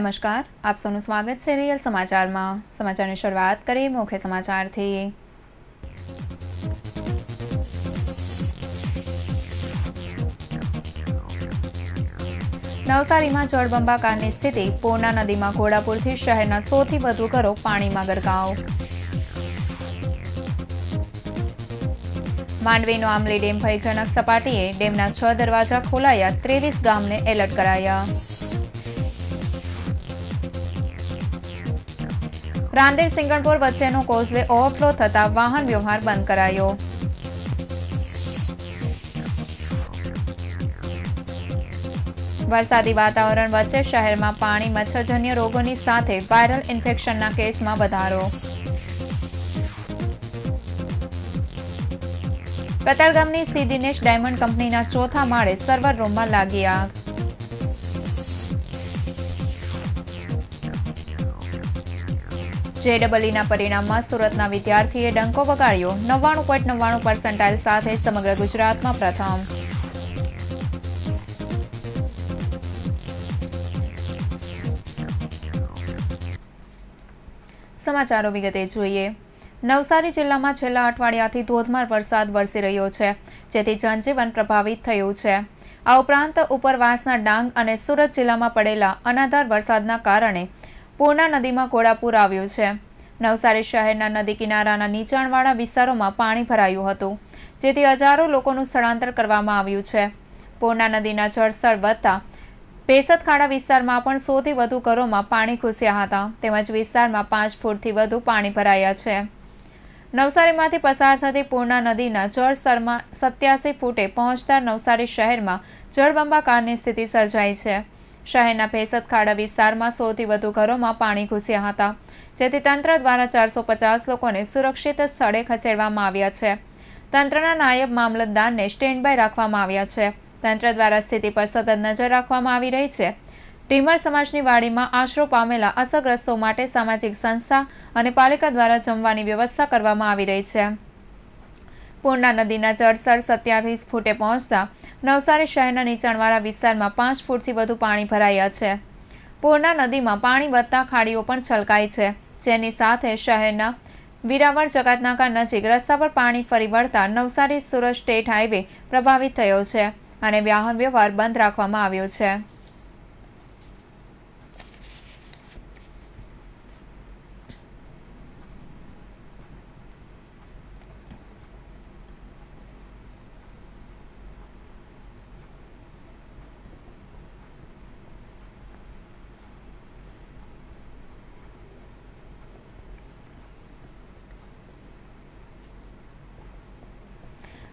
નમસ્કાર આપ સૌનું સ્વાગત છે રિયલ સમાચારમાં સમાચારની શરૂઆત કરીએ મુખ્ય સમાચારથી નવસારીમાં જળબંબાકારની સ્થિતિ પૂર્ણા નદીમાં ઘોડાપુરથી શહેરના સોથી વધુ ઘરો પાણીમાં ગરકાવ માંડવીનો આમલી ડેમ ભયજનક સપાટીએ ડેમના છ દરવાજા ખોલાયા ત્રેવીસ ગામને એલર્ટ કરાયા રાંદેર સિંગણપુર વચ્ચેનો કોઝવે ઓવરફ્લો થતાં વાહન વ્યવહાર બંધ કરાયો વરસાદી વાતાવરણ વચ્ચે શહેરમાં પાણી મચ્છરજન્ય રોગોની સાથે વાયરલ ઇન્ફેક્શનના કેસમાં વધારો કતારગામની સીદિનેશ ડાયમંડ કંપનીના ચોથા માળે સર્વર રૂમમાં લાગી આગ જેડબલઈના e e પરિણામમાં સુરતના વિદ્યાર્થીએ ડંકો વગાડ્યો નવ્વાણું પોઈન્ટ નવ્વાણું પર્સન્ટાઇલ સાથે સમગ્ર ગુજરાતમાં પ્રથમ સમાચારો વિગતે જોઈએ નવસારી જિલ્લામાં છેલ્લા અઠવાડિયાથી ધોધમાર વરસાદ વરસી રહ્યો છે જેથી જનજીવન પ્રભાવિત થયું છે આ ઉપરાંત ઉપરવાસના ડાંગ અને સુરત જિલ્લામાં પડેલા અનાધાર વરસાદના કારણે પૂર્ણા નદીમાં ઘોડાપુર આવ્યું છે નવસારી શહેરના નદી કિનારાના નીચાણવાળા વિસ્તારોમાં પાણી ભરાયું હતું જેથી હજારો લોકોનું સ્થળાંતર કરવામાં આવ્યું છે પૂર્ણા નદીના જળસ્તર વધતા પેસદ વિસ્તારમાં પણ સોથી વધુ ઘરોમાં પાણી ઘૂસ્યા હતા તેમજ વિસ્તારમાં પાંચ ફૂટથી વધુ પાણી ભરાયા છે નવસારીમાંથી પસાર થતી પૂર્ણા નદીના જળસ્તરમાં સત્યાસી ફૂટે પહોંચતા નવસારી શહેરમાં જળબંબાકારની સ્થિતિ સર્જાઈ છે શહેરના ભેસદ ખાડા વિસ્તારમાં સૌથી વધુ ઘરોમાં પાણી ઘૂસ્યા હતા જેથી તંત્ર દ્વારા ચારસો પચાસ લોકોને સુરક્ષિત સ્થળે ખસેડવામાં આવ્યા છે તંત્રના નાયબ મામલતદારને બાય રાખવામાં આવ્યા છે તંત્ર દ્વારા સ્થિતિ પર સતત નજર રાખવામાં આવી રહી છે ટીમર સમાજની વાડીમાં આશરો પામેલા અસરગ્રસ્તો માટે સામાજિક સંસ્થા અને પાલિકા દ્વારા જમવાની વ્યવસ્થા કરવામાં આવી રહી છે પૂર્ણા નદીના જળસર સત્યાવીસ ફૂટે પહોંચતા નવસારી શહેરના નીચાણવાળા વિસ્તારમાં પાંચ ફૂટથી વધુ પાણી ભરાયા છે પૂર્ણા નદીમાં પાણી વધતા ખાડીઓ પણ છલકાઈ છે જેની સાથે શહેરના વીરાવળ જકાતનાકા નજીક રસ્તા પર પાણી ફરી વળતા નવસારી સુરત સ્ટેટ હાઈવે પ્રભાવિત થયો છે અને વાહન વ્યવહાર બંધ રાખવામાં આવ્યો છે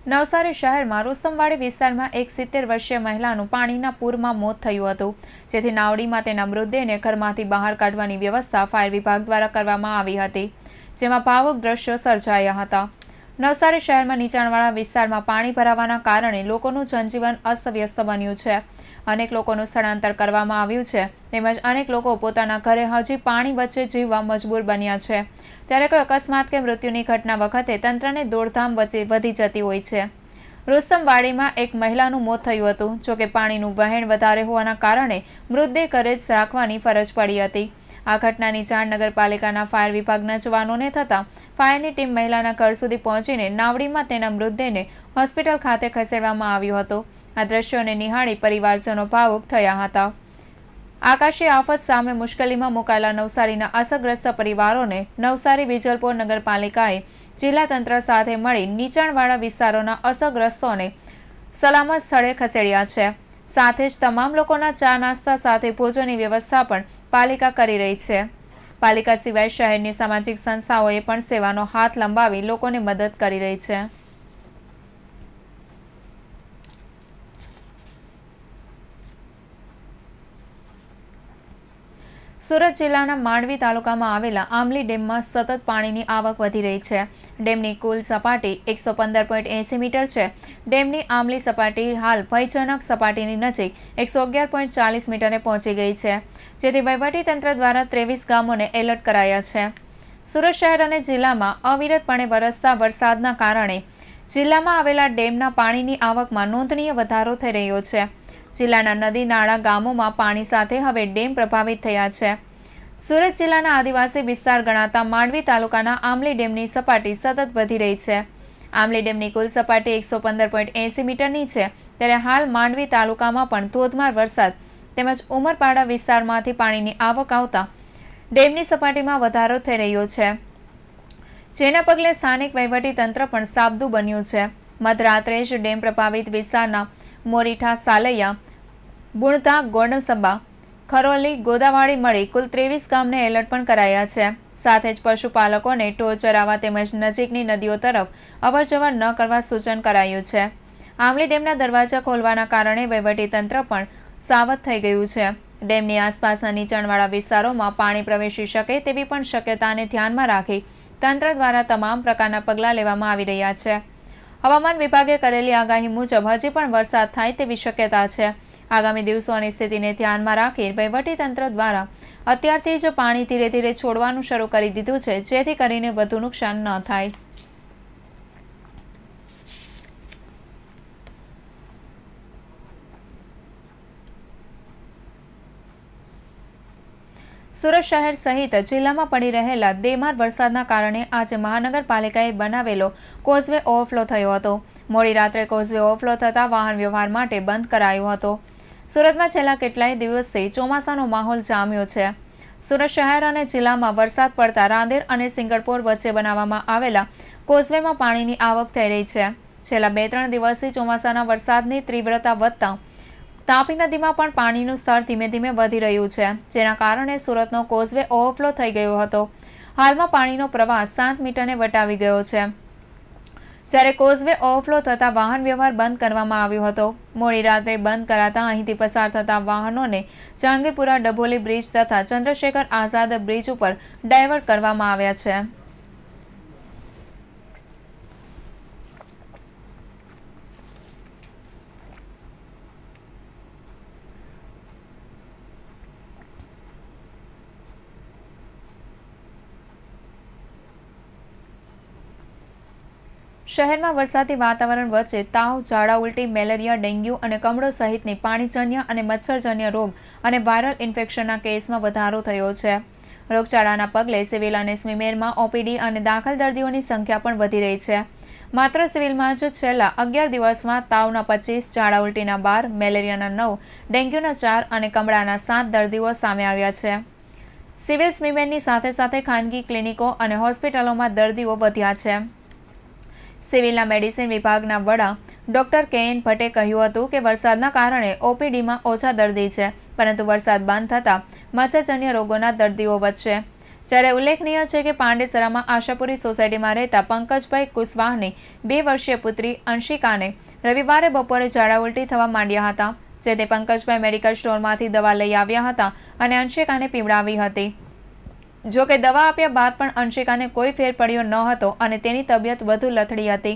નવસારી શહેરમાં રૂસ્તમવાડી વિસ્તારમાં એક સિત્તેર વર્ષીય મહિલાનું પાણીના પૂરમાં મોત થયું હતું જેથી નાવડીમાં તેના મૃતદેહને ઘરમાંથી બહાર કાઢવાની વ્યવસ્થા ફાયર વિભાગ દ્વારા કરવામાં આવી હતી જેમાં ભાવુક દ્રશ્યો સર્જાયા હતા નવસારી શહેરમાં નીચાણવાળા વિસ્તારમાં પાણી ભરાવાના કારણે લોકોનું જનજીવન અસ્તવ્યસ્ત બન્યું છે અનેક લોકોનું સ્થળાંતર કરવામાં આવ્યું છે તેમજ અનેક લોકો પોતાના ઘરે હજી પાણી વચ્ચે જીવવા મજબૂર બન્યા છે ત્યારે કોઈ અકસ્માત કે મૃત્યુની ઘટના વખતે તંત્રને દોડધામ વધી જતી હોય છે રુસ્તમવાડીમાં એક મહિલાનું મોત થયું હતું જોકે પાણીનું વહેણ વધારે હોવાના કારણે મૃતદેહ ઘરે જ રાખવાની ફરજ પડી હતી આ ઘટનાની જાણ નગરપાલિકાના ફાયર વિભાગના જવાનોને થતા ફાયરની ટીમ મહિલાના ઘર સુધી પહોંચીને નાવડીમાં તેના મૃતદેહને હોસ્પિટલ ખાતે ખસેડવામાં આવ્યો હતો આ દ્રશ્યોને નિહાળી પરિવારજનો ભાવુક થયા હતા આકાશી આફત સામે મુશ્કેલીમાં મુકાયેલા નવસારીના અસરગ્રસ્ત પરિવારોને નવસારી વિજલપુર નગરપાલિકાએ જિલ્લા તંત્ર સાથે મળી નીચાણવાળા વિસ્તારોના અસરગ્રસ્તોને સલામત સ્થળે ખસેડ્યા છે સાથે જ તમામ લોકોના ચા નાસ્તા સાથે ભોજનની વ્યવસ્થા પણ પાલિકા કરી રહી છે પાલિકા સિવાય શહેરની સામાજિક સંસ્થાઓએ પણ સેવાનો હાથ લંબાવી લોકોને મદદ કરી રહી છે સુરત જિલ્લાના માંડવી તાલુકામાં આવેલા આંબલી ડેમમાં સતત પાણીની આવક વધી રહી છે ડેમની કુલ સપાટી એકસો પંદર પોઈન્ટ એંસી મીટર છે ડેમની આંબલી સપાટી હાલ ભયજનક સપાટીની નજીક એકસો અગિયાર પોઈન્ટ ચાલીસ મીટરે પહોંચી ગઈ છે જેથી વહીવટીતંત્ર દ્વારા ત્રેવીસ ગામોને એલર્ટ કરાયા છે સુરત શહેર અને જિલ્લામાં અવિરતપણે વરસતા વરસાદના કારણે જિલ્લામાં આવેલા ડેમના પાણીની આવકમાં નોંધનીય વધારો થઈ રહ્યો છે જિલ્લાના નદી નાળા ગામોમાં પાણી સાથે હવે ડેમ પ્રભાવિત થયા છે સુરત જિલ્લાના આદિવાસી વિસ્તાર ગણાતા માંડવી તાલુકાના આમલી ડેમની સપાટી સતત વધી રહી છે આમલી ડેમની કુલ સપાટી એકસો પંદર પોઈન્ટ એંસી મીટરની છે ત્યારે હાલ માંડવી તાલુકામાં પણ ધોધમાર વરસાદ તેમજ ઉમરપાડા વિસ્તારમાંથી પાણીની આવક આવતા ડેમની સપાટીમાં વધારો થઈ રહ્યો છે જેના પગલે સ્થાનિક વહીવટી તંત્ર પણ સાબદું બન્યું છે મધરાત્રે જ ડેમ પ્રભાવિત વિસ્તારના મોરીઠા સાલૈયા બુણતા ગોંડસંબા ખરોલી ગોદાવાડી મળી કુલ ત્રેવીસ ગામને એલર્ટ પણ કરાયા છે સાથે જ પશુપાલકોને ઢોર ચરાવવા તેમજ નજીકની નદીઓ તરફ અવરજવર ન કરવા સૂચન કરાયું છે આંબલી ડેમના દરવાજા ખોલવાના કારણે તંત્ર પણ સાવધ થઈ ગયું છે ડેમની આસપાસના નીચાણવાળા વિસ્તારોમાં પાણી પ્રવેશી શકે તેવી પણ શક્યતાને ધ્યાનમાં રાખી તંત્ર દ્વારા તમામ પ્રકારના પગલાં લેવામાં આવી રહ્યા છે હવામાન વિભાગે કરેલી આગાહી મુજબ હજી પણ વરસાદ થાય તેવી શક્યતા છે આગામી દિવસોની સ્થિતિને ધ્યાનમાં રાખી તંત્ર દ્વારા અત્યારથી જ પાણી ધીરે ધીરે છોડવાનું શરૂ કરી દીધું છે જેથી કરીને વધુ નુકસાન ન થાય સુરત શહેર સહિત જિલ્લામાં પડી રહેલા દેમાર વરસાદના કારણે આજે મહાનગરપાલિકાએ બનાવેલો કોઝવે ઓવરફ્લો થયો હતો મોડી રાત્રે કોઝવે ઓવરફ્લો થતાં વાહન વ્યવહાર માટે બંધ કરાયો હતો સુરતમાં છેલ્લા કેટલાય દિવસથી ચોમાસાનો માહોલ જામ્યો છે સુરત શહેર અને જિલ્લામાં વરસાદ પડતા રાંદેર અને સિંગળપોર વચ્ચે બનાવવામાં આવેલા કોઝવેમાં પાણીની આવક થઈ રહી છે છેલ્લા બે ત્રણ દિવસથી ચોમાસાના વરસાદની તીવ્રતા વધતાં તાપી નદીમાં પણ પાણીનું સ્તર ધીમે ધીમે વધી રહ્યું છે જેના કારણે સુરતનો કોઝવે ઓવરફ્લો થઈ ગયો હતો હાલમાં પાણીનો પ્રવાહ સાત મીટરને વટાવી ગયો છે જ્યારે કોઝવે ઓવરફ્લો થતા વાહન વ્યવહાર બંધ કરવામાં આવ્યો હતો મોડી રાત્રે બંધ કરાતા અહીંથી પસાર થતા વાહનોને જાંગીપુરા ડભોલી બ્રિજ તથા ચંદ્રશેખર આઝાદ બ્રિજ ઉપર ડાયવર્ટ કરવામાં આવ્યા છે શહેરમાં વરસાદી વાતાવરણ વચ્ચે તાવ ઝાડા ઉલટી મેલેરિયા ડેન્ગ્યુ અને કમળો સહિતની પાણીજન્ય અને મચ્છરજન્ય રોગ અને વાયરલ ઇન્ફેક્શનના કેસમાં વધારો થયો છે રોગચાળાના પગલે સિવિલ અને સ્મિમેરમાં ઓપીડી અને દાખલ દર્દીઓની સંખ્યા પણ વધી રહી છે માત્ર સિવિલમાં જ છેલ્લા અગિયાર દિવસમાં તાવના પચીસ ઝાડા ઉલટીના બાર મેલેરિયાના નવ ડેન્ગ્યુના ચાર અને કમળાના સાત દર્દીઓ સામે આવ્યા છે સિવિલ સ્મીમેનની સાથે સાથે ખાનગી ક્લિનિકો અને હોસ્પિટલોમાં દર્દીઓ વધ્યા છે સિવિલના મેડિસિન વિભાગના વડા ડોક્ટર કે એન ભટ્ટે કહ્યું હતું કે વરસાદના કારણે ઓપીડીમાં ઓછા દર્દી છે પરંતુ વરસાદ બંધ થતાં મચ્છરજન્ય રોગોના દર્દીઓ વધશે જ્યારે ઉલ્લેખનીય છે કે પાંડેસરામાં આશાપુરી સોસાયટીમાં રહેતા પંકજભાઈ કુશવાહની બે વર્ષીય પુત્રી અંશિકાને રવિવારે બપોરે ઝાડા ઉલટી થવા માંડ્યા હતા જે તે પંકજભાઈ મેડિકલ સ્ટોરમાંથી દવા લઈ આવ્યા હતા અને અંશિકાને પીવડાવી હતી જો કે દવા આપ્યા બાદ પણ અંશિકાને કોઈ ફેર પડ્યો ન હતો અને તેની તબિયત વધુ લથડી હતી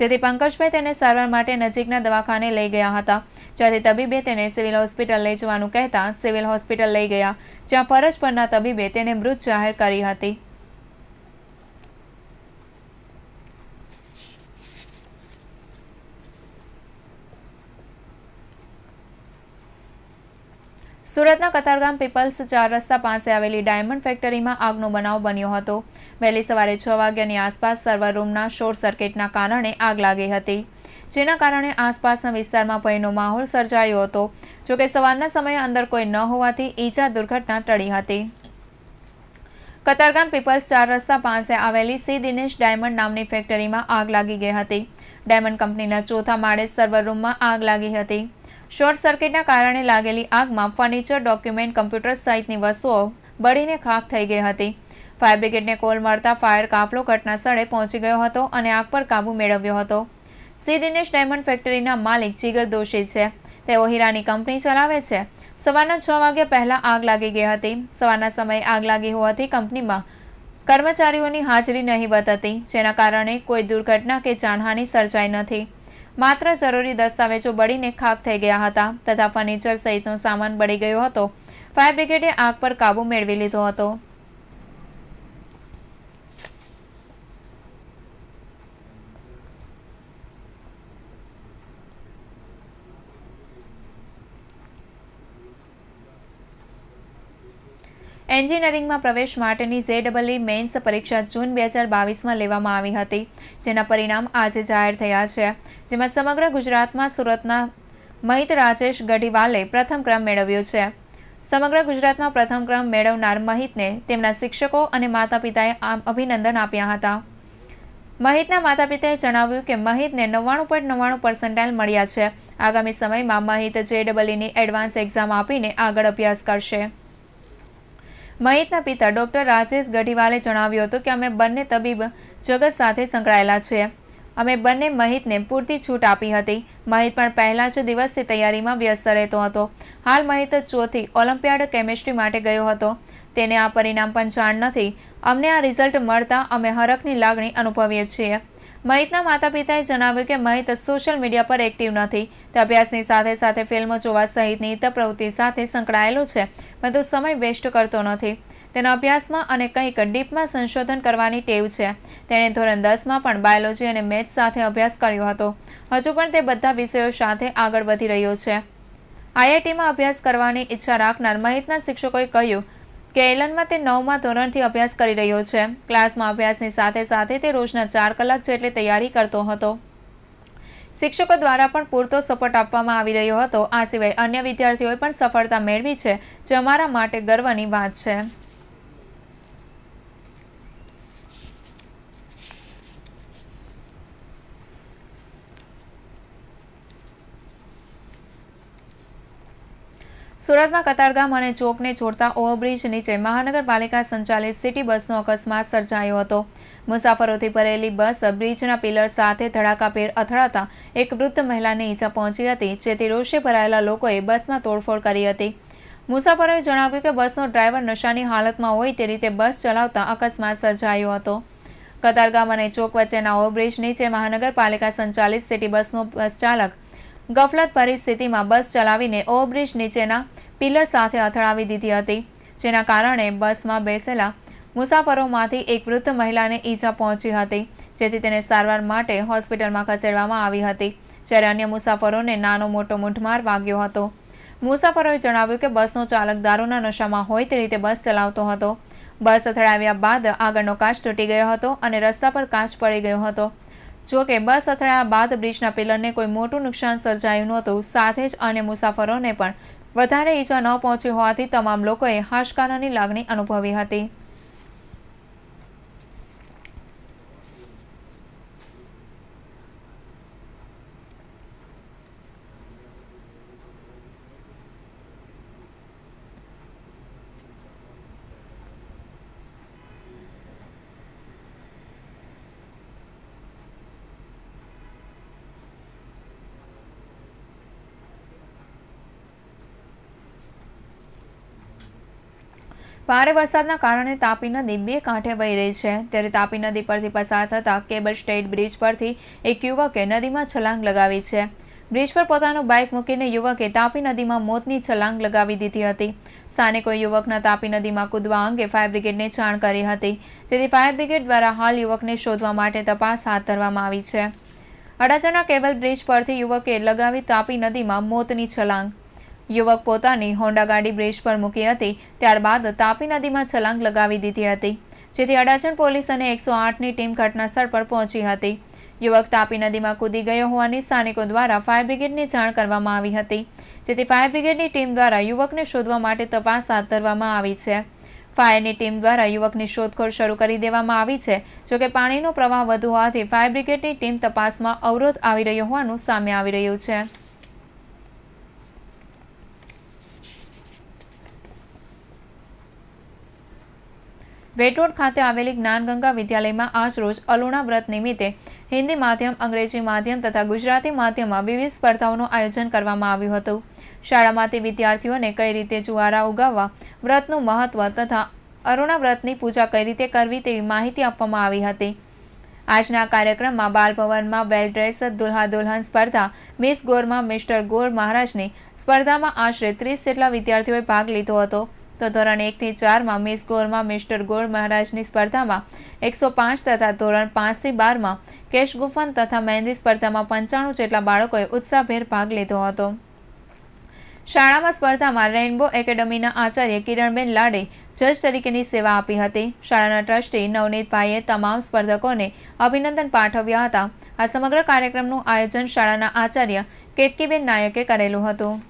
જેથી પંકજભાઈ તેને સારવાર માટે નજીકના દવાખાને લઈ ગયા હતા જ્યારે તબીબે તેને સિવિલ હોસ્પિટલ લઈ જવાનું કહેતા સિવિલ હોસ્પિટલ લઈ ગયા જ્યાં ફરજ પરના તબીબે તેને મૃત જાહેર કરી હતી સુરતના કતારગામ પીપલ્સ ચાર રસ્તા પાસે આવેલી ડાયમંડ ફેક્ટરીમાં આગનો બનાવ બન્યો હતો વહેલી સવારે છ વાગ્યાની આસપાસ સર્વર રૂમના શોર્ટ સર્કિટના કારણે આગ લાગી હતી જેના કારણે આસપાસના વિસ્તારમાં ભયનો માહોલ સર્જાયો હતો જોકે સવારના સમયે અંદર કોઈ ન હોવાથી ઈજા દુર્ઘટના ટળી હતી કતારગામ પીપલ્સ ચાર રસ્તા પાસે આવેલી સી દિનેશ ડાયમંડ નામની ફેક્ટરીમાં આગ લાગી ગઈ હતી ડાયમંડ કંપનીના ચોથા માળે સર્વર રૂમમાં આગ લાગી હતી શોર્ટ સર્કિટના કારણે લાગેલી આગમાં ફર્નિચર ડોક્યુમેન્ટ કમ્પ્યુટર સહિતની વસ્તુઓ બળીને ખાખ થઈ ગઈ હતી ફાયર બ્રિગેડને કોલ મળતા ફાયર કાફલો ઘટના સ્થળે પહોંચી ગયો હતો અને આગ પર કાબૂ મેળવ્યો હતો સી દિનેશ ડાયમંડ ફેક્ટરીના માલિક જીગર દોશી છે તેઓ હીરાની કંપની ચલાવે છે સવારના છ વાગ્યા પહેલાં આગ લાગી ગઈ હતી સવારના સમયે આગ લાગી હોવાથી કંપનીમાં કર્મચારીઓની હાજરી નહીવત હતી જેના કારણે કોઈ દુર્ઘટના કે જાનહાનિ સર્જાઈ નથી માત્ર જરૂરી દસ્તાવેજો બળીને ખાખ થઈ ગયા હતા તથા ફર્નિચર સહિતનો સામાન બળી ગયો હતો ફાયર બ્રિગેડે આગ પર કાબુ મેળવી લીધો હતો એન્જિનિયરિંગમાં પ્રવેશ માટેની જેડબલઈ મેન્સ પરીક્ષા જૂન બે હજાર બાવીસમાં લેવામાં આવી હતી જેના પરિણામ આજે જાહેર થયા છે જેમાં સમગ્ર ગુજરાતમાં સુરતના મહિત રાજેશ ગઢીવાલે પ્રથમ ક્રમ મેળવ્યો છે સમગ્ર ગુજરાતમાં પ્રથમ ક્રમ મેળવનાર મહિતને તેમના શિક્ષકો અને માતા પિતાએ અભિનંદન આપ્યા હતા મહિતના માતા પિતાએ જણાવ્યું કે મહિતને નવ્વાણું પોઈન્ટ નવ્વાણું પર્સન્ટાઇલ મળ્યા છે આગામી સમયમાં મહિત જે ડબલઈની એડવાન્સ એક્ઝામ આપીને આગળ અભ્યાસ કરશે મહિતના પિતા ડોક્ટર રાજેશ ગઢીવાલે જણાવ્યું હતું કે અમે બંને તબીબ જગત સાથે સંકળાયેલા છીએ અમે બંને મહિતને પૂરતી છૂટ આપી હતી મહિત પણ પહેલા જ દિવસથી તૈયારીમાં વ્યસ્ત રહેતો હતો હાલ મહિત ચોથી ઓલિમ્પિયાડ કેમેસ્ટ્રી માટે ગયો હતો તેને આ પરિણામ પણ જાણ નથી અમને આ રિઝલ્ટ મળતા અમે હરખની લાગણી અનુભવીએ છીએ મહિતના માતા પિતાએ જણાવ્યું કે મહિત સોશિયલ મીડિયા પર એક્ટિવ નથી તે અભ્યાસની સાથે સાથે ફિલ્મ જોવા સહિતની ઇતર પ્રવૃત્તિ સાથે સંકળાયેલો છે પરંતુ સમય વેસ્ટ કરતો નથી તેના અભ્યાસમાં અને કંઈક ડીપમાં સંશોધન કરવાની ટેવ છે તેણે ધોરણ દસમાં પણ બાયોલોજી અને મેથ્સ સાથે અભ્યાસ કર્યો હતો હજુ પણ તે બધા વિષયો સાથે આગળ વધી રહ્યો છે આઈઆઈટીમાં અભ્યાસ કરવાની ઈચ્છા રાખનાર મહિતના શિક્ષકોએ કહ્યું કે તે નવમાં ધોરણથી અભ્યાસ કરી રહ્યો છે ક્લાસમાં અભ્યાસની સાથે સાથે તે રોજના ચાર કલાક જેટલી તૈયારી કરતો હતો શિક્ષકો દ્વારા પણ પૂરતો સપોર્ટ આપવામાં આવી રહ્યો હતો આ સિવાય અન્ય વિદ્યાર્થીઓએ પણ સફળતા મેળવી છે જે અમારા માટે ગર્વની વાત છે સુરતમાં કતારગામ અને ચોકને જોડતા ઓવરબ્રિજ નીચે મહાનગરપાલિકા સંચાલિત સિટી બસનો અકસ્માત સર્જાયો હતો મુસાફરોથી ભરેલી બસ બ્રિજના પિલર સાથે ધડાકા ધડાકાભેર અથડાતા એક વૃદ્ધ મહિલાને ઈજા પહોંચી હતી જેથી રોષે ભરાયેલા લોકોએ બસમાં તોડફોડ કરી હતી મુસાફરોએ જણાવ્યું કે બસનો ડ્રાઈવર નશાની હાલતમાં હોય તે રીતે બસ ચલાવતા અકસ્માત સર્જાયો હતો કતારગામ અને ચોક વચ્ચેના ઓવરબ્રિજ નીચે મહાનગરપાલિકા સંચાલિત સિટી બસનો બસ ચાલક ગફલત પરિસ્થિતિમાં બસ ચલાવીને ઓવરબ્રિજ નીચેના પિલર સાથે અથડાવી દીધી હતી જેના કારણે બસમાં બેસેલા મુસાફરોમાંથી એક વૃદ્ધ મહિલાને ઈજા પહોંચી હતી જેથી તેને સારવાર માટે હોસ્પિટલમાં ખસેડવામાં આવી હતી જ્યારે અન્ય મુસાફરોને નાનો મોટો મુઠમાર વાગ્યો હતો મુસાફરોએ જણાવ્યું કે બસનો ચાલક દારૂના નશામાં હોય તે રીતે બસ ચલાવતો હતો બસ અથડાવ્યા બાદ આગળનો કાચ તૂટી ગયો હતો અને રસ્તા પર કાચ પડી ગયો હતો જો કે બસ અથડાયા બાદ બ્રિજના પિલરને કોઈ મોટું નુકસાન સર્જાયું નહોતું સાથે જ અન્ય મુસાફરોને પણ વધારે ઈજા ન પહોંચી હોવાથી તમામ લોકોએ હાશકારાની લાગણી અનુભવી હતી ભારે વરસાદના કારણે તાપી નદી બે કાંઠે વહી રહી છે ત્યારે તાપી નદી પરથી પસાર થતા કેબલ સ્ટેટ બ્રિજ પરથી એક યુવકે નદીમાં છલાંગ લગાવી છે બ્રિજ પર પોતાનું બાઇક મૂકીને યુવકે તાપી નદીમાં મોતની છલાંગ લગાવી દીધી હતી સ્થાનિકોએ યુવકના તાપી નદીમાં કૂદવા અંગે ફાયર બ્રિગેડને જાણ કરી હતી જેથી ફાયર બ્રિગેડ દ્વારા હાલ યુવકને શોધવા માટે તપાસ હાથ ધરવામાં આવી છે અડાજણના કેબલ બ્રિજ પરથી યુવકે લગાવી તાપી નદીમાં મોતની છલાંગ યુવક પોતાની હોન્ડા ગાડી બ્રિજ પર મૂકી હતી ત્યારબાદ તાપી નદીમાં છલાંગ લગાવી દીધી હતી જેથી અડાજણ પોલીસ અને એકસો આઠની ટીમ ઘટનાસ્થળ પર પહોંચી હતી યુવક તાપી નદીમાં કૂદી ગયો હોવાની સ્થાનિકો દ્વારા ફાયર બ્રિગેડને જાણ કરવામાં આવી હતી જેથી ફાયર બ્રિગેડની ટીમ દ્વારા યુવકને શોધવા માટે તપાસ હાથ ધરવામાં આવી છે ફાયરની ટીમ દ્વારા યુવકની શોધખોળ શરૂ કરી દેવામાં આવી છે જોકે પાણીનો પ્રવાહ વધુ હોવાથી ફાયર બ્રિગેડની ટીમ તપાસમાં અવરોધ આવી રહ્યો હોવાનું સામે આવી રહ્યું છે વેટોડ ખાતે આવેલી જ્ઞાનગંગા વિદ્યાલયમાં આજરોજ અલુણા વ્રત નિમિત્તે હિન્દી માધ્યમ અંગ્રેજી માધ્યમ તથા ગુજરાતી માધ્યમમાં વિવિધ સ્પર્ધાઓનું આયોજન કરવામાં આવ્યું હતું શાળામાંથી વિદ્યાર્થીઓને કઈ રીતે જુવારા ઉગાવવા વ્રતનું મહત્વ તથા અરુણા વ્રતની પૂજા કઈ રીતે કરવી તેવી માહિતી આપવામાં આવી હતી આજના કાર્યક્રમમાં બાલભવનમાં વેલ ડ્રેસ દુલ્હા દુલ્હન સ્પર્ધા મિસ ગોરમાં મિસ્ટર ગોર મહારાજની સ્પર્ધામાં આશરે ત્રીસ જેટલા વિદ્યાર્થીઓએ ભાગ લીધો હતો તો ધોરણ એકથી ચારમાં મિસ ગોરમાં મિસ્ટર ગોળ મહારાજની સ્પર્ધામાં એકસો પાંચ તથા ધોરણ પાંચથી બારમાં કેશ ગુફન તથા મહેંદી સ્પર્ધામાં પંચાણું જેટલા બાળકોએ ઉત્સાહભેર ભાગ લીધો હતો શાળામાં સ્પર્ધામાં રેઇનબો એકેડમીના આચાર્ય કિરણબેન લાડે જજ તરીકેની સેવા આપી હતી શાળાના ટ્રસ્ટી નવનીતભાઈએ તમામ સ્પર્ધકોને અભિનંદન પાઠવ્યા હતા આ સમગ્ર કાર્યક્રમનું આયોજન શાળાના આચાર્ય કેતકીબેન નાયકે કરેલું હતું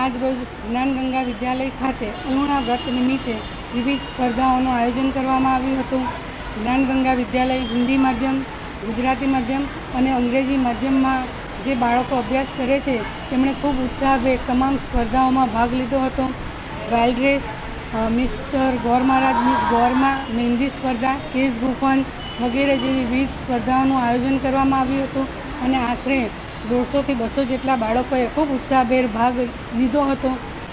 આજરોજ જ્ઞાનગંગા વિદ્યાલય ખાતે અલુણા વ્રત નિમિત્તે વિવિધ સ્પર્ધાઓનું આયોજન કરવામાં આવ્યું હતું જ્ઞાનગંગા વિદ્યાલય હિન્દી માધ્યમ ગુજરાતી માધ્યમ અને અંગ્રેજી માધ્યમમાં જે બાળકો અભ્યાસ કરે છે તેમણે ખૂબ ઉત્સાહભેર તમામ સ્પર્ધાઓમાં ભાગ લીધો હતો વાઇલ્ડ રેસ મિસ્ટર ગોર મહારાજ મિસ ગોરમાં મહેંદી સ્પર્ધા કેસ ગુફન વગેરે જેવી વિવિધ સ્પર્ધાઓનું આયોજન કરવામાં આવ્યું હતું અને આશરે દોઢસોથી બસો જેટલા બાળકોએ ખૂબ ઉત્સાહભેર ભાગ લીધો હતો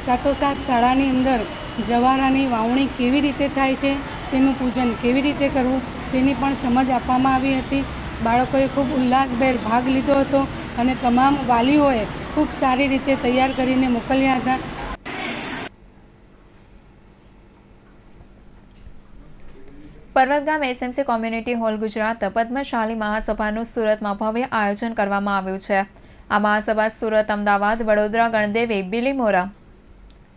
સાથોસાથ શાળાની અંદર જવારાની વાવણી કેવી રીતે થાય છે તેનું પૂજન કેવી રીતે કરવું તેની પણ સમજ આપવામાં આવી હતી બાળકોએ ખૂબ ઉલ્લાસભેર ભાગ લીધો હતો અને તમામ વાલીઓએ ખૂબ સારી રીતે તૈયાર કરીને મોકલ્યા હતા Parvatgam SMC community hall Gujarat Padmashali મહાસભાનું સુરતમાં ભવ્ય આયોજન કરવામાં આવ્યું છે આ મહાસભા સુરત અમદાવાદ વડોદરા ગણદેવી બિલીમોરા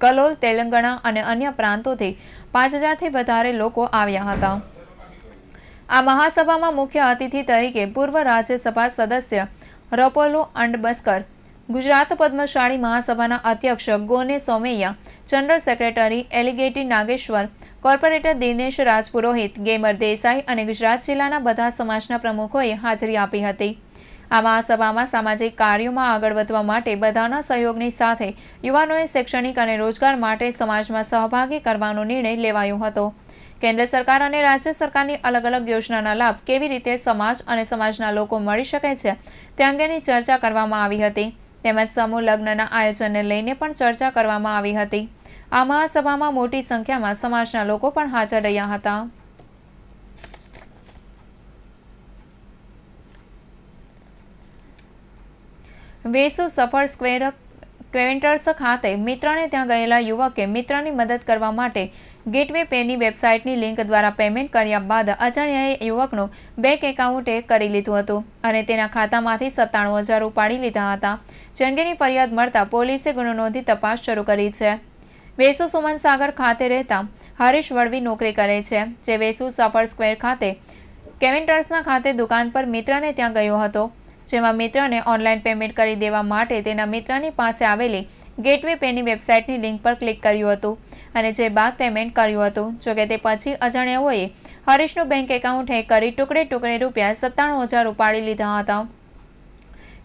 કલોલ તેલંગણા અને અન્ય પ્રાંતોથી પાંચ હજારથી વધારે લોકો આવ્યા હતા આ મહાસભામાં મુખ્ય અતિથિ તરીકે પૂર્વ રાજ્યસભા સદસ્ય રપોલો અંડબસ્કર ગુજરાત પદ્મશાળી મહાસભાના અધ્યક્ષ Gone Somaiya general secretary Elligeti Nageshwar corporator Dinesh Rajpurohit Gemar Desai અને ગુજરાત જિલ્લાના બધા સમાજના પ્રમુખોએ હાજરી આપી હતી આ મહાસભામાં સામાજિક કાર્યોમાં આગળ વધવા માટે બધાના સહયોગની સાથે યુવાનોએ શૈક્ષણિક અને રોજગાર માટે સમાજમાં સહભાગી કરવાનો નિર્ણય લેવાયો હતો કેન્દ્ર સરકાર અને રાજ્ય સરકારની અલગ અલગ યોજનાના લાભ કેવી રીતે સમાજ અને સમાજના લોકો મળી શકે છે તે અંગેની ચર્ચા કરવામાં આવી હતી તેમજ સમૂહ લગ્નના આયોજનને લઈને પણ ચર્ચા કરવામાં આવી હતી આ મહાસભામાં મોટી સંખ્યામાં સમાજના લોકો પણ હાજર રહ્યા હતા વેસુ સફળ સ્ક્વેર ક્વેન્ટર્સ ખાતે મિત્રને ત્યાં ગયેલા યુવકે મિત્રની મદદ કરવા માટે ગેટવે પેની વેબસાઇટની લિંક દ્વારા પેમેન્ટ કર્યા બાદ અજાણ્યાએ યુવકનું બેંક એકાઉન્ટ ટેક કરી લીધું હતું અને તેના ખાતામાંથી સત્તાણું હજાર ઉપાડી લીધા હતા જે અંગેની ફરિયાદ મળતા પોલીસે ગુનો નોંધી તપાસ શરૂ કરી છે વેસુ સુમન સાગર ખાતે રહેતા હરીશ વળવી નોકરી કરે છે જે વેસુ સફર સ્ક્વેર ખાતે કેવિન્ટર્સના ખાતે દુકાન પર મિત્રને ત્યાં ગયો હતો જેમાં મિત્રને ઓનલાઈન પેમેન્ટ કરી દેવા માટે તેના મિત્રની પાસે આવેલી ગેટવે પેની વેબસાઇટની લિંક પર ક્લિક કર્યું હતું અને જે બાદ પેમેન્ટ કર્યું હતું જોકે તે પછી અજાણ્યાઓએ હરીશનું બેંક એકાઉન્ટ હેક કરી ટુકડે ટુકડે રૂપિયા સત્તાણું હજાર ઉપાડી લીધા હતા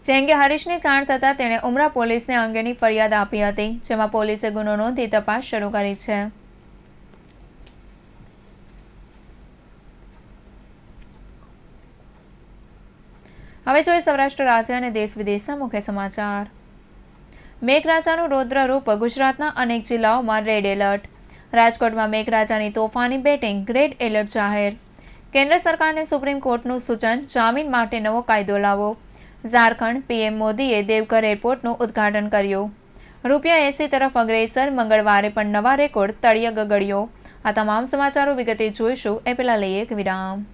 જે અંગે જાણ થતાં તેણે ઉમરા પોલીસને અંગેની ફરિયાદ આપી હતી જેમાં પોલીસે ગુનો નોંધી તપાસ શરૂ કરી છે હવે જોઈએ સૌરાષ્ટ્ર રાજ્ય અને દેશ વિદેશના મુખ્ય સમાચાર મેઘરાજાનું રૌદ્ર રૂપ ગુજરાતના અનેક જિલ્લાઓમાં રેડ એલર્ટ રાજકોટમાં મેઘરાજાની તોફાની બેટિંગ ગ્રેડ એલર્ટ જાહેર કેન્દ્ર સરકારને સુપ્રીમ કોર્ટનું સૂચન જામીન માટે નવો કાયદો લાવો ઝારખંડ પીએમ મોદીએ દેવઘર એરપોર્ટનું ઉદ્ઘાટન કર્યું રૂપિયા એસી તરફ અગ્રેસર મંગળવારે પણ નવા રેકોર્ડ તળિયે ગગડ્યો આ તમામ સમાચારો વિગતે જોઈશું એ પહેલાં લઈએ એક વિરામ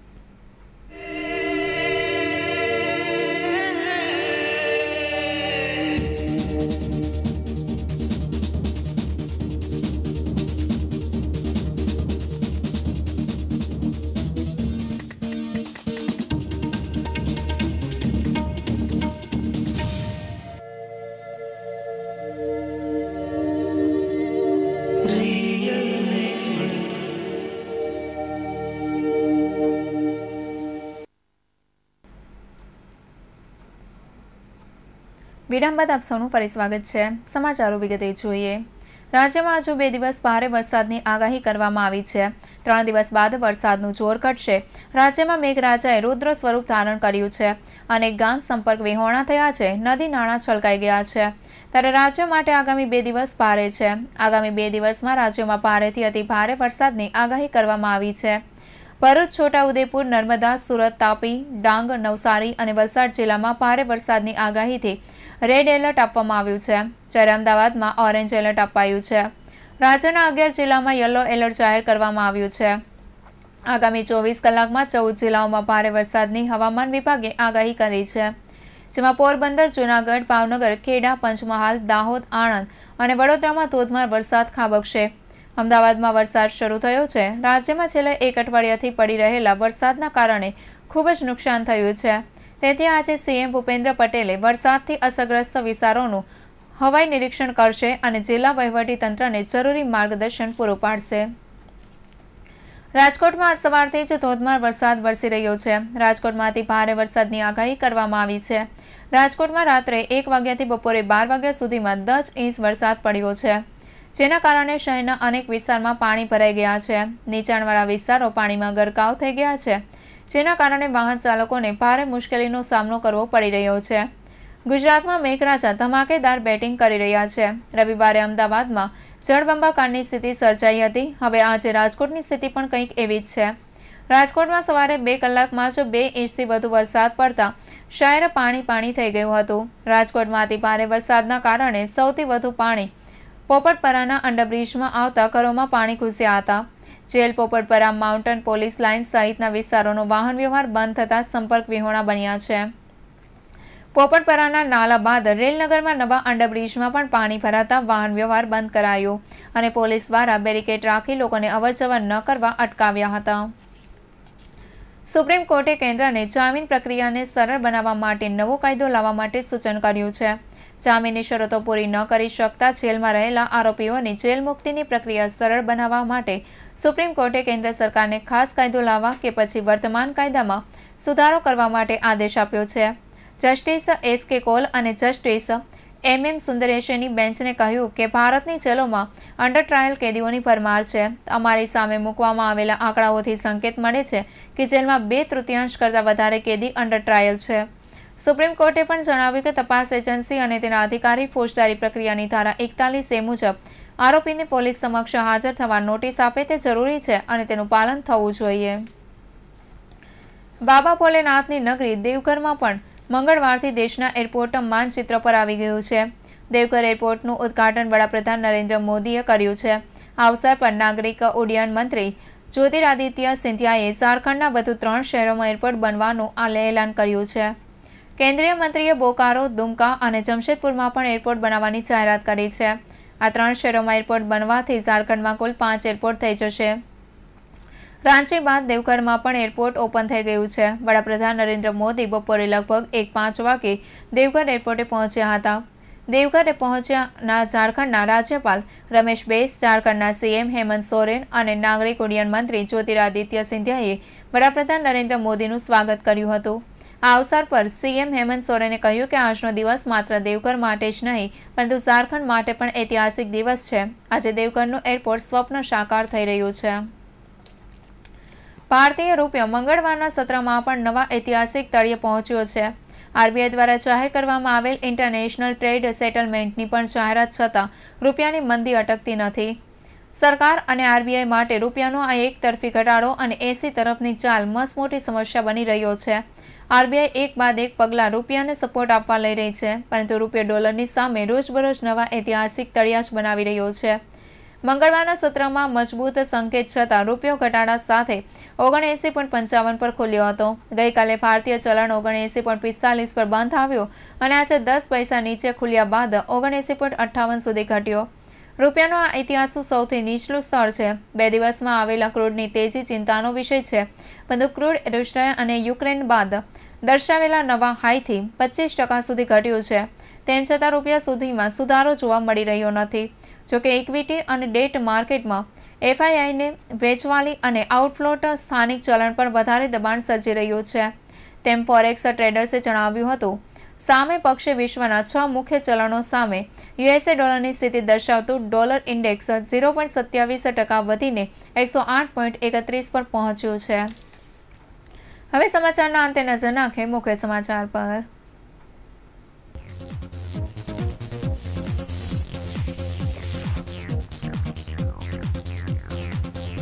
વિરામ બાદ આપ સૌનું ફરી સ્વાગત છે સમાચારો વિગતે જોઈએ રાજ્યમાં હજુ બે દિવસ ભારે વરસાદની આગાહી કરવામાં આવી છે ત્રણ દિવસ બાદ વરસાદનું જોર ઘટશે રાજ્યમાં મેઘરાજાએ રુદ્ર સ્વરૂપ ધારણ કર્યું છે અનેક ગામ સંપર્ક વિહોણા થયા છે નદી નાણાં છલકાઈ ગયા છે ત્યારે રાજ્ય માટે આગામી બે દિવસ ભારે છે આગામી બે દિવસમાં રાજ્યમાં ભારેથી અતિ ભારે વરસાદની આગાહી કરવામાં આવી છે ભરૂચ છોટાઉદેપુર નર્મદા સુરત તાપી ડાંગ નવસારી અને વલસાડ જિલ્લામાં ભારે વરસાદની આગાહીથી રેડ એલર્ટ આપવામાં આવ્યું છે જ્યારે અમદાવાદમાં ઓરેન્જ એલર્ટ અપાયું છે રાજ્યના અગિયાર જિલ્લામાં યલો એલર્ટ જાહેર કરવામાં આવ્યું છે આગામી ચોવીસ કલાકમાં ચૌદ જિલ્લાઓમાં ભારે વરસાદની હવામાન વિભાગે આગાહી કરી છે જેમાં પોરબંદર જૂનાગઢ ભાવનગર ખેડા પંચમહાલ દાહોદ આણંદ અને વડોદરામાં ધોધમાર વરસાદ ખાબકશે અમદાવાદમાં વરસાદ શરૂ થયો છે રાજ્યમાં છેલ્લા એક અઠવાડિયાથી પડી રહેલા વરસાદના કારણે ખૂબ જ નુકસાન થયું છે તેથી આજે સીએમ ભૂપેન્દ્ર પટેલે વરસાદથી અસરગ્રસ્ત વિસ્તારોનું હવાઈ નિરીક્ષણ કરશે અને જિલ્લા તંત્રને જરૂરી માર્ગદર્શન પૂરું પાડશે રાજકોટમાં આજ સવારથી જ ધોધમાર વરસાદ વરસી રહ્યો છે રાજકોટમાંથી ભારે વરસાદની આગાહી કરવામાં આવી છે રાજકોટમાં રાત્રે એક વાગ્યાથી બપોરે બાર વાગ્યા સુધીમાં દસ ઇંચ વરસાદ પડ્યો છે જેના કારણે શહેરના અનેક વિસ્તારમાં પાણી ભરાઈ ગયા છે નીચાણવાળા વિસ્તારો પાણીમાં ગરકાવ થઈ ગયા છે જેના કારણે વાહન ચાલકોને ભારે મુશ્કેલીનો સામનો કરવો પડી રહ્યો છે ગુજરાતમાં મેઘરાજા ધમાકેદાર બેટિંગ કરી રહ્યા છે રવિવારે અમદાવાદમાં જળબંબાકારની સ્થિતિ સર્જાઈ હતી હવે આજે રાજકોટની સ્થિતિ પણ કંઈક એવી જ છે રાજકોટમાં સવારે બે કલાકમાં જ બે ઇંચથી વધુ વરસાદ પડતા શહેર પાણી પાણી થઈ ગયું હતું રાજકોટમાં અતિ ભારે વરસાદના કારણે સૌથી વધુ પાણી પોપટપરાના અંડરબ્રિજમાં આવતા ઘરોમાં પાણી ઘૂસ્યા હતા jail Popatpara mountain police line સહિતના વિસ્તારોનો વાહન વ્યવહાર બંધ થતાં સંપર્ક વિહોણા બન્યા છે પોપટપરાના નાલા બાદ રેલનગરમાં નવા અંડરબ્રિજમાં પણ પાણી ભરાતા વાહન વ્યવહાર બંધ કરાયો અને પોલીસ દ્વારા બેરિકેડ રાખી લોકોને અવરજવર ન કરવા અટકાવ્યા હતા સુપ્રીમ કોર્ટે કેન્દ્રને જામીન પ્રક્રિયાને સરળ બનાવવા માટે નવો કાયદો લાવવા માટે સૂચન કર્યું છે જામીનની શરતો પૂરી ન કરી શકતા જેલમાં રહેલા આરોપીઓની જેલ મુક્તિની પ્રક્રિયા સરળ બનાવવા માટે સુપ્રીમ કોર્ટે કેન્દ્ર સરકારને ખાસ કાયદો લાવવા કે પછી વર્તમાન કાયદામાં સુધારો કરવા માટે આદેશ આપ્યો છે જસ્ટિસ એસ કે કોલ અને જસ્ટિસ એમ એમ સુંદરેશની બેન્ચને કહ્યું કે ભારતની જેલોમાં અંડર ટ્રાયલ કેદીઓની ભરમાર છે અમારી સામે મૂકવામાં આવેલા આંકડાઓથી સંકેત મળે છે કે જેલમાં બે તૃતીયાંશ કરતાં વધારે કેદી અંડર ટ્રાયલ છે સુપ્રીમ કોર્ટે પણ જણાવ્યું કે તપાસ એજન્સી અને તેના અધિકારી ફોજદારી પ્રક્રિયાની ધારા એકતાલીસ એ મુજબ આરોપીને પોલીસ સમક્ષ હાજર થવા નોટિસ આપે તે જરૂરી છે અને તેનું પાલન થવું જોઈએ બાબા ભોલેનાથની નગરી દેવઘરમાં પણ મંગળવારથી દેશના એરપોર્ટ માનચિત્ર પર આવી ગયું છે દેવઘર એરપોર્ટનું ઉદઘાટન વડાપ્રધાન નરેન્દ્ર મોદીએ કર્યું છે આ અવસર પર નાગરિક ઉડ્ડયન મંત્રી જ્યોતિરાદિત્ય સિંધિયાએ ઝારખંડના વધુ ત્રણ શહેરોમાં એરપોર્ટ બનવાનું આ એલાન કર્યું છે કેન્દ્રીય મંત્રીએ બોકારો દુમકા અને જમશેદપુરમાં પણ એરપોર્ટ બનાવવાની જાહેરાત કરી છે આ ત્રણ શહેરોમાં એરપોર્ટ બનવાથી ઝારખંડમાં કુલ પાંચ એરપોર્ટ થઈ જશે રાંચી બાદ દેવઘરમાં પણ એરપોર્ટ ઓપન થઈ ગયું છે વડાપ્રધાન નરેન્દ્ર મોદી બપોરે લગભગ એક પાંચ વાગે દેવઘર એરપોર્ટે પહોંચ્યા હતા દેવઘરે પહોંચ્યાના ઝારખંડના રાજ્યપાલ રમેશ બેસ ઝારખંડના સીએમ હેમંત સોરેન અને નાગરિક ઉડ્ડયન મંત્રી જ્યોતિરાદિત્ય સિંધિયાએ વડાપ્રધાન નરેન્દ્ર મોદીનું સ્વાગત કર્યું હતું આ અવસર પર સીએમ હેમંત સોરેને કહ્યું કે આજનો દિવસ માત્ર દેવગર માટે જ નહીં પરંતુ ઝારખંડ માટે પણ ઐતિહાસિક દિવસ છે આજે દેવગરનું એરપોર્ટ સ્વપ્ન સાકાર થઈ રહ્યું છે ભારતીય રૂપિયા મંગળવારના સત્રમાં પણ નવા ઐતિહાસિક તળિયે પહોંચ્યો છે આરબીઆઈ દ્વારા જાહેર કરવામાં આવેલ ઇન્ટરનેશનલ ટ્રેડ સેટલમેન્ટની પણ જાહેરાત છતાં રૂપિયાની મંદી અટકતી નથી સરકાર અને આરબીઆઈ માટે રૂપિયાનો આ એક તરફી ઘટાડો અને એસી તરફની ચાલ મસમોટી સમસ્યા બની રહ્યો છે આરબીઆઈ એક બાદ એક પગલાં રૂપિયાને સપોર્ટ આપવા લઈ રહી છે પરંતુ રૂપિયા ડોલરની સામે રોજબરોજ નવા ઐતિહાસિક તળિયાશ બનાવી રહ્યો છે મંગળવારના સત્રમાં મજબૂત સંકેત છતાં રૂપિયો ઘટાડા સાથે ઓગણએંસી પોઈન્ટ પંચાવન પર ખુલ્યો હતો ગઈકાલે ભારતીય ચલણ ઓગણએંસી પોઈન્ટ પિસ્તાલીસ પર બંધ આવ્યો અને આજે દસ પૈસા નીચે ખુલ્યા બાદ ઓગણએંસી પોઈન્ટ અઠ્ઠાવન સુધી ઘટ્યો રૂપિયાનો આ ઇતિહાસનું સૌથી નીચલું સ્તર છે બે દિવસમાં આવેલા ક્રૂડની તેજી ચિંતાનો વિષય છે પરંતુ ક્રૂડ રશિયા અને યુક્રેન બાદ દર્શાવેલા નવા હાઈથી પચીસ ટકા સુધી ઘટ્યું છે તેમ છતાં રૂપિયા સુધીમાં સુધારો જોવા મળી રહ્યો નથી જોકે ઇક્વિટી અને ડેટ માર્કેટમાં એફઆઈઆઈને વેચવાલી અને આઉટફ્લોટ સ્થાનિક ચલણ પર વધારે દબાણ સર્જી રહ્યું છે તેમ ફોરેક્સ ટ્રેડર્સે જણાવ્યું હતું સામે પક્ષે વિશ્વના છ મુખ્ય ચલણો સામે યુએસએ ડોલરની સ્થિતિ દર્શાવતું ડોલર ઇન્ડેક્સ ઝીરો પોઈન્ટ સત્યાવીસ ટકા વધીને એકસો આઠ પોઈન્ટ એકત્રીસ પર પહોંચ્યું છે હવે સમાચારના અંતે નજર નાખે મુખ્ય સમાચાર પર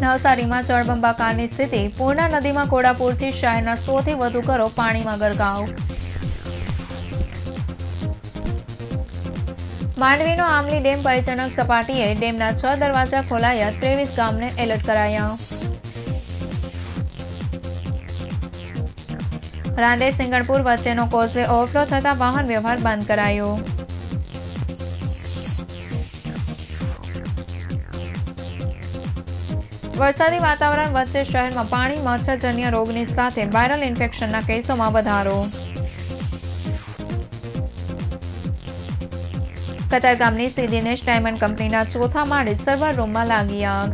નવસારીમાં જળબંબાકારની સ્થિતિ પૂર્ણા નદીમાં કોડાપુરથી શહેરના સોથી વધુ ઘરો પાણીમાં ગરગાવ માંડવીનો આમલી ડેમ ભયજનક સપાટીએ ડેમના છ દરવાજા ખોલાયા ત્રેવીસ ગામને એલર્ટ કરાયા રાંદેર સિંગણપુર વચ્ચેનો કોઝવે ઓવરફ્લો થતા વાહન વ્યવહાર બંધ કરાયો વરસાદી વાતાવરણ વચ્ચે શહેરમાં પાણી મચ્છરજન્ય રોગની સાથે વાયરલ ઇન્ફેક્શનના કેસોમાં વધારો કતારગામની સીદીનેશ ડાયમંડ કંપનીના ચોથા માળે સર્વર રૂમમાં લાગી આગ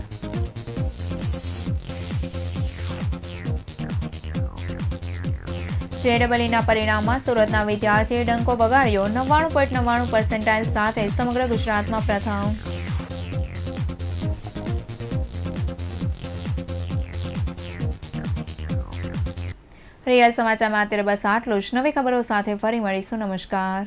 જેડબલીના પરિણામમાં સુરતના વિદ્યાર્થીએ ડંકો વગાડ્યો નવ્વાણું પોઈન્ટ નવ્વાણું પર્સન્ટાઇલ સાથે સમગ્ર ગુજરાતમાં પ્રથમ રિયલ સમાચારમાં અત્યારે બસ આટલું જ નવી ખબરો સાથે ફરી મળીશું નમસ્કાર